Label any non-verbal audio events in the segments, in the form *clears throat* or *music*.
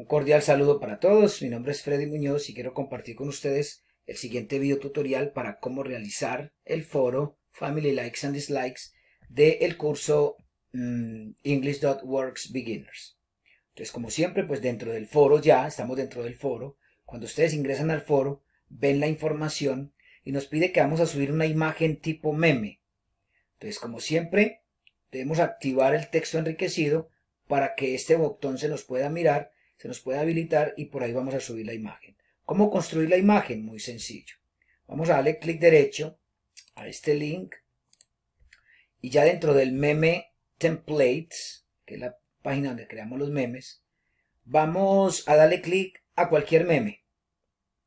Un cordial saludo para todos, mi nombre es Freddy Muñoz y quiero compartir con ustedes el siguiente video tutorial para cómo realizar el foro Family Likes and Dislikes del curso mm, English.Works Beginners. Entonces, como siempre, pues dentro del foro ya, estamos dentro del foro. Cuando ustedes ingresan al foro, ven la información y nos pide que vamos a subir una imagen tipo meme. Entonces, como siempre, debemos activar el texto enriquecido para que este botón se nos pueda mirar se nos puede habilitar y por ahí vamos a subir la imagen. ¿Cómo construir la imagen? Muy sencillo. Vamos a darle clic derecho a este link y ya dentro del meme templates, que es la página donde creamos los memes, vamos a darle clic a cualquier meme.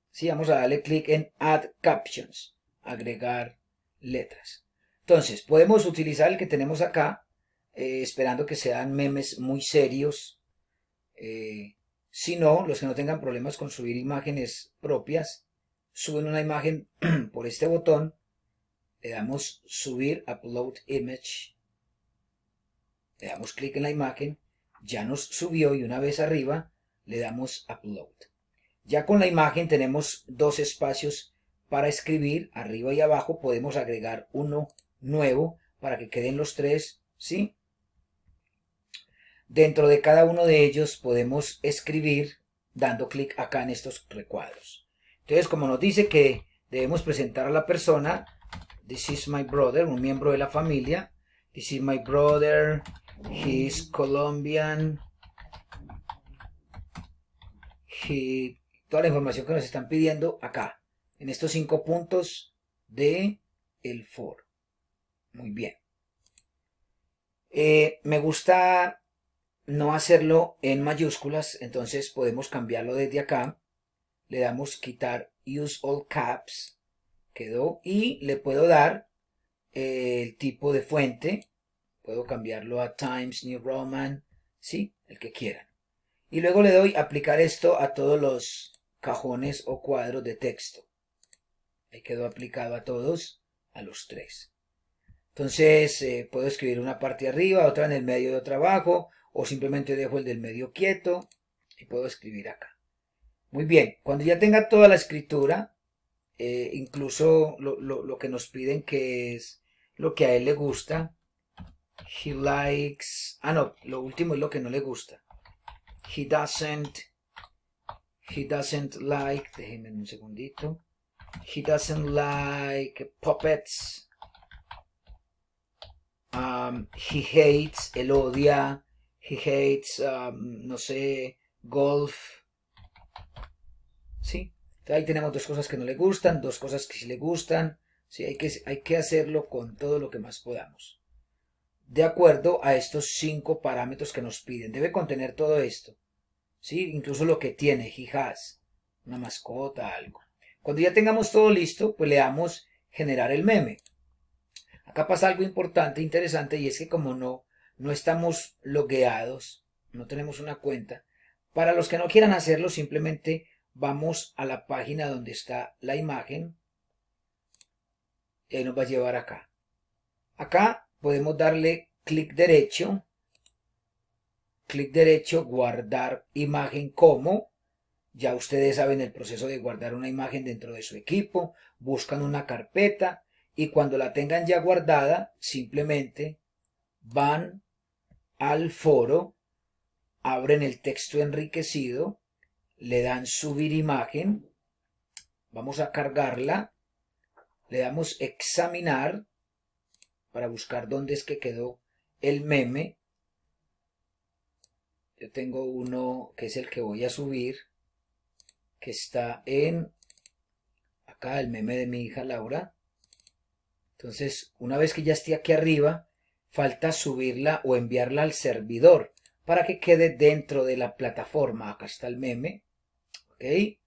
Sí, vamos a darle clic en Add Captions, agregar letras. Entonces, podemos utilizar el que tenemos acá, eh, esperando que sean memes muy serios, eh, si no, los que no tengan problemas con subir imágenes propias, suben una imagen *clears throat* por este botón, le damos subir, upload image, le damos clic en la imagen, ya nos subió y una vez arriba le damos upload. Ya con la imagen tenemos dos espacios para escribir, arriba y abajo podemos agregar uno nuevo para que queden los tres, ¿sí? Dentro de cada uno de ellos podemos escribir dando clic acá en estos recuadros. Entonces, como nos dice que debemos presentar a la persona, this is my brother, un miembro de la familia, this is my brother, he is Colombian, he, toda la información que nos están pidiendo acá, en estos cinco puntos de el for. Muy bien. Eh, me gusta no hacerlo en mayúsculas, entonces podemos cambiarlo desde acá. Le damos quitar use all caps, quedó, y le puedo dar eh, el tipo de fuente, puedo cambiarlo a Times New Roman, sí, el que quieran. Y luego le doy aplicar esto a todos los cajones o cuadros de texto. Ahí quedó aplicado a todos, a los tres. Entonces eh, puedo escribir una parte arriba, otra en el medio de trabajo. abajo, o simplemente dejo el del medio quieto y puedo escribir acá. Muy bien, cuando ya tenga toda la escritura, eh, incluso lo, que nos piden que es lo que a él le gusta, he likes, ah no, lo último es lo que no le gusta, he doesn't, he doesn't like, déjenme un segundito, he doesn't like puppets, um, he hates, él odia, He hates, um, no sé, golf. Sí, ahí tenemos dos cosas que no le gustan, dos cosas que sí le gustan. Sí, hay que, hay que hacerlo con todo lo que más podamos. De acuerdo a estos cinco parámetros que nos piden. Debe contener todo esto. Sí, incluso lo que tiene, he has, una mascota, algo. Cuando ya tengamos todo listo, pues le damos generar el meme. Acá pasa algo importante, interesante, y es que como no no estamos logueados, no tenemos una cuenta. Para los que no quieran hacerlo, simplemente vamos a la página donde está la imagen y nos va a llevar acá. Acá podemos darle clic derecho, clic derecho, guardar imagen como. Ya ustedes saben el proceso de guardar una imagen dentro de su equipo, buscan una carpeta y cuando la tengan ya guardada, simplemente van al foro, abren el texto enriquecido, le dan subir imagen, vamos a cargarla, le damos examinar para buscar dónde es que quedó el meme. Yo tengo uno que es el que voy a subir, que está en acá el meme de mi hija Laura. Entonces, una vez que ya esté aquí arriba, falta subirla o enviarla al servidor para que quede dentro de la plataforma. Acá está el meme. Ok. Ahí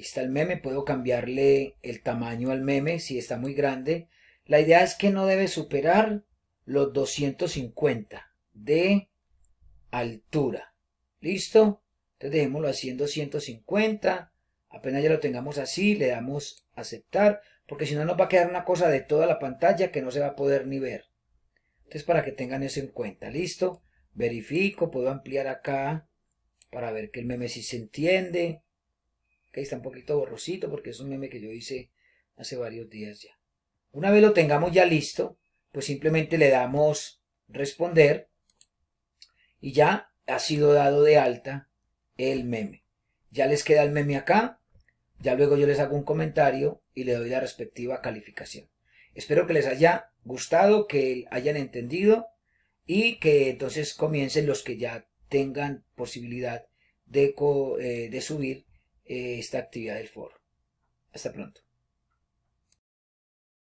está el meme. Puedo cambiarle el tamaño al meme si está muy grande. La idea es que no debe superar los 250 de altura. ¿Listo? Entonces dejémoslo así en 250. Apenas ya lo tengamos así, le damos aceptar. Porque si no nos va a quedar una cosa de toda la pantalla que no se va a poder ni ver. Entonces, para que tengan eso en cuenta, ¿listo? Verifico, puedo ampliar acá para ver que el meme sí se entiende. Que está un poquito borrosito porque es un meme que yo hice hace varios días ya. Una vez lo tengamos ya listo, pues simplemente le damos responder y ya ha sido dado de alta el meme. Ya les queda el meme acá, ya luego yo les hago un comentario y le doy la respectiva calificación. Espero que les haya gustado, que hayan entendido y que entonces comiencen los que ya tengan posibilidad de, eh, de subir eh, esta actividad del foro. Hasta pronto.